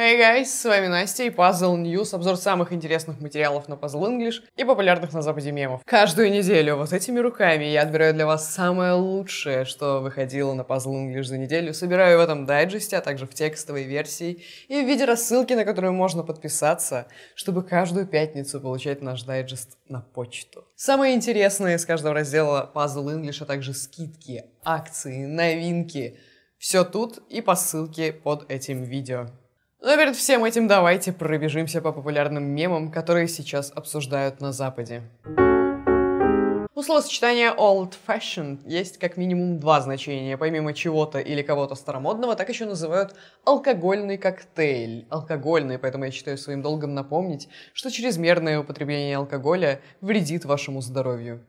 Hey guys, с вами Настя и Puzzle News, обзор самых интересных материалов на Puzzle English и популярных на Западе мемов. Каждую неделю вот этими руками я отбираю для вас самое лучшее, что выходило на Puzzle English за неделю, собираю в этом дайджесте, а также в текстовой версии и в виде рассылки, на которую можно подписаться, чтобы каждую пятницу получать наш дайджест на почту. Самое интересное из каждого раздела Puzzle English, а также скидки, акции, новинки – все тут и по ссылке под этим видео. Но перед всем этим давайте пробежимся по популярным мемам, которые сейчас обсуждают на Западе. У словосочетания old fashioned есть как минимум два значения. Помимо чего-то или кого-то старомодного, так еще называют алкогольный коктейль. Алкогольный, поэтому я считаю своим долгом напомнить, что чрезмерное употребление алкоголя вредит вашему здоровью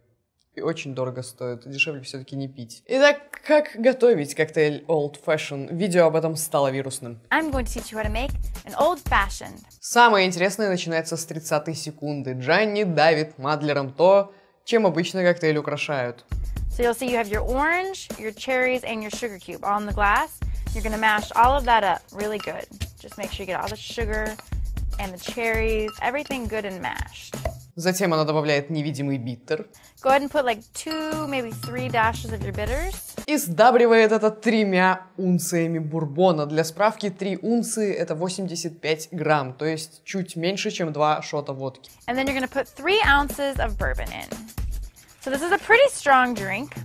и очень дорого стоит, дешевле все-таки не пить. Итак, как готовить коктейль Old Fashion? Видео об этом стало вирусным. I'm going to teach you how to make an old fashioned. Самое интересное начинается с 30 секунды. Джанни давит мадлером то, чем обычно коктейль украшают. So you'll see you have your orange, your cherries, and your sugar cube on the glass. You're gonna mash all of that up really good. Just make sure you get all the sugar and the cherries, everything good and mashed. Затем она добавляет невидимый биттер. Go ahead and put like two, maybe three dashes of your bitters. И сдабривает это тремя унциями бурбона. Для справки, три унции — это 85 грамм, то есть чуть меньше, чем два шота водки. And then you're gonna put three ounces of bourbon in. So this is a pretty strong drink.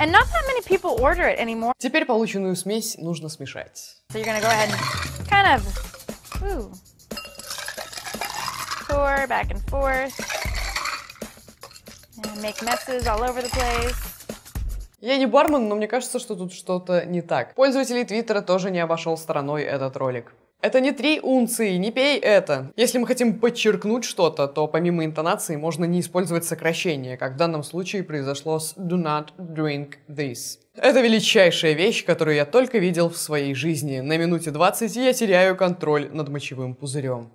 And not that many people order it anymore. Теперь полученную смесь нужно смешать. So you're gonna go ahead and kind of... Ooh door, back and forth. And make messes all over the place. Я не бармен, но мне кажется, что тут что-то не так. Пользователей Твиттера тоже не обошел стороной этот ролик. Это не три унции, не пей это. Если мы хотим подчеркнуть что-то, то помимо интонации можно не использовать сокращение, как в данном случае произошло с do not drink this. Это величайшая вещь, которую я только видел в своей жизни. На минуте 20 я теряю контроль над мочевым пузырем.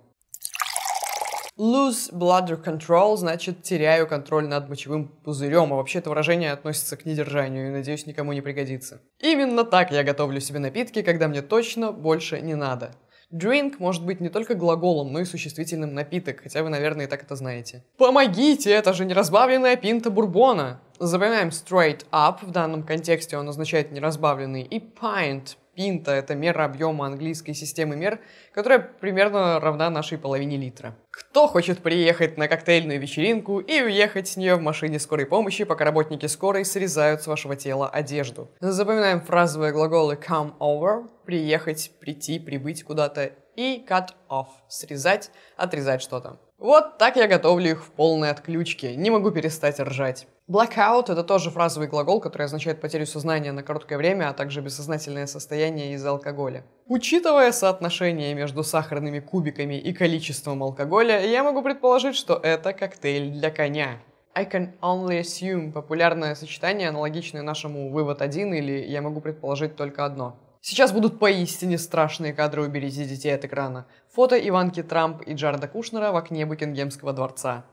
Lose bladder control значит теряю контроль над мочевым пузырем, а вообще это выражение относится к недержанию и, надеюсь, никому не пригодится. Именно так я готовлю себе напитки, когда мне точно больше не надо. Drink может быть не только глаголом, но и существительным напиток, хотя вы, наверное, и так это знаете. Помогите, это же неразбавленная пинта бурбона! Запоминаем straight up, в данном контексте он означает неразбавленный, и pint, пинта – это мера объема английской системы мер, которая примерно равна нашей половине литра. Кто хочет приехать на коктейльную вечеринку и уехать с нее в машине скорой помощи, пока работники скорой срезают с вашего тела одежду? Запоминаем фразовые глаголы come over – приехать, прийти, прибыть куда-то и cut off – срезать, отрезать что-то. Вот так я готовлю их в полной отключке, не могу перестать ржать. Blackout — это тоже фразовый глагол, который означает потерю сознания на короткое время, а также бессознательное состояние из-за алкоголя. Учитывая соотношение между сахарными кубиками и количеством алкоголя, я могу предположить, что это коктейль для коня. I can only assume — популярное сочетание, аналогичное нашему «вывод один» или «я могу предположить только одно». Сейчас будут поистине страшные кадры «Уберите детей от экрана». Фото Иванки Трамп и Джарда Кушнера в окне Букингемского дворца.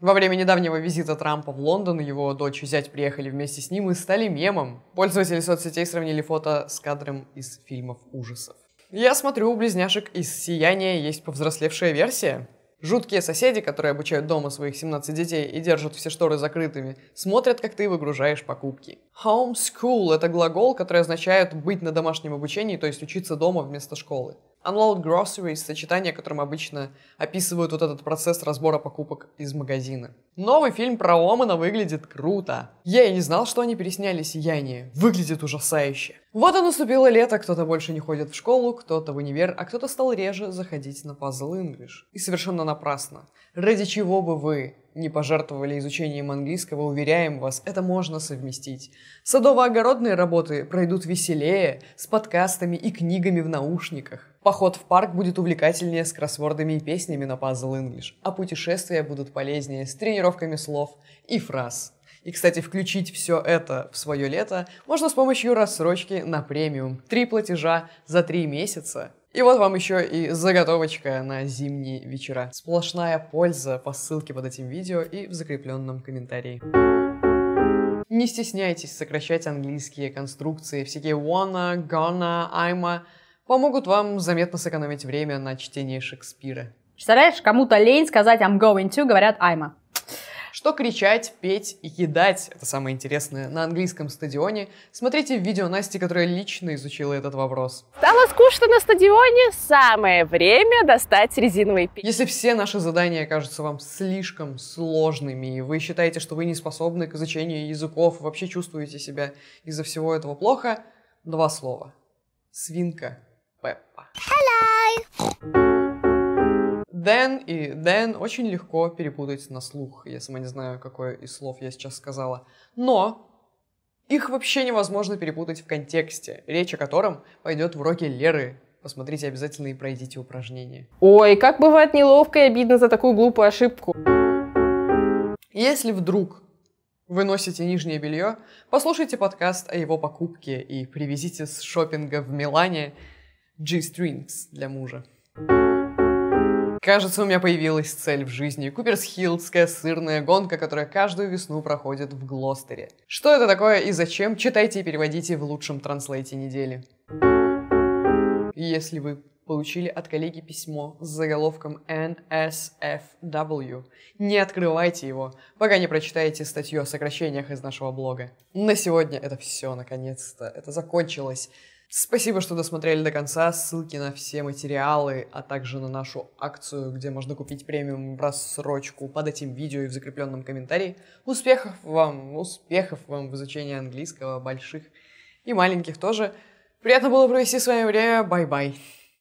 Во время недавнего визита Трампа в Лондон его дочь и зять приехали вместе с ним и стали мемом. Пользователи соцсетей сравнили фото с кадром из фильмов ужасов. Я смотрю, у близняшек из «Сияния» есть повзрослевшая версия. Жуткие соседи, которые обучают дома своих 17 детей и держат все шторы закрытыми, смотрят, как ты выгружаешь покупки. Homeschool – это глагол, который означает «быть на домашнем обучении», то есть учиться дома вместо школы. Unload groceries – сочетание, которым обычно описывают вот этот процесс разбора покупок из магазина. Новый фильм про Омана выглядит круто. Я и не знал, что они пересняли «Сияние». Выглядит ужасающе. Вот и наступило лето, кто-то больше не ходит в школу, кто-то в универ, а кто-то стал реже заходить на пазл English. И совершенно напрасно. Ради чего бы вы не пожертвовали изучением английского, уверяем вас, это можно совместить. Садово-огородные работы пройдут веселее, с подкастами и книгами в наушниках. Поход в парк будет увлекательнее с кроссвордами и песнями на Puzzle English, а путешествия будут полезнее с тренировками слов и фраз. И, кстати, включить все это в свое лето можно с помощью рассрочки на премиум. Три платежа за три месяца и вот вам еще и заготовочка на зимние вечера. Сплошная польза по ссылке под этим видео и в закрепленном комментарии. Не стесняйтесь сокращать английские конструкции, всякие wanna, gonna, I'ma помогут вам заметно сэкономить время на чтении Шекспира. Представляешь, кому-то лень сказать I'm going to, говорят I'ma. Что кричать, петь и кидать – это самое интересное на английском стадионе. Смотрите видео Насти, которая лично изучила этот вопрос. Стало скучно на стадионе? Самое время достать резиновый пик. Если все наши задания кажутся вам слишком сложными, и вы считаете, что вы не способны к изучению языков, вообще чувствуете себя из-за всего этого плохо, два слова. Свинка Пеппа. Hello! Then и then очень легко перепутать на слух. Я сама не знаю, какое из слов я сейчас сказала. Но их вообще невозможно перепутать в контексте, речь о котором пойдет в уроке Леры. Посмотрите обязательно и пройдите упражнение. Ой, как бывает неловко и обидно за такую глупую ошибку. Если вдруг вы носите нижнее белье, послушайте подкаст о его покупке и привезите с шопинга в Милане G-Strings для мужа. thank you Кажется, у меня появилась цель в жизни. Куперсхилдская сырная гонка, которая каждую весну проходит в Глостере. Что это такое и зачем, читайте и переводите в лучшем транслейте недели. Если вы получили от коллеги письмо с заголовком NSFW. Не открывайте его, пока не прочитаете статью о сокращениях из нашего блога. На сегодня это все, наконец-то. Это закончилось. Спасибо, что досмотрели до конца. Ссылки на все материалы, а также на нашу акцию, где можно купить премиум рассрочку под этим видео и в закрепленном комментарии. Успехов вам, успехов вам в изучении английского, больших и маленьких тоже. Приятно было провести с вами время. Бай-бай.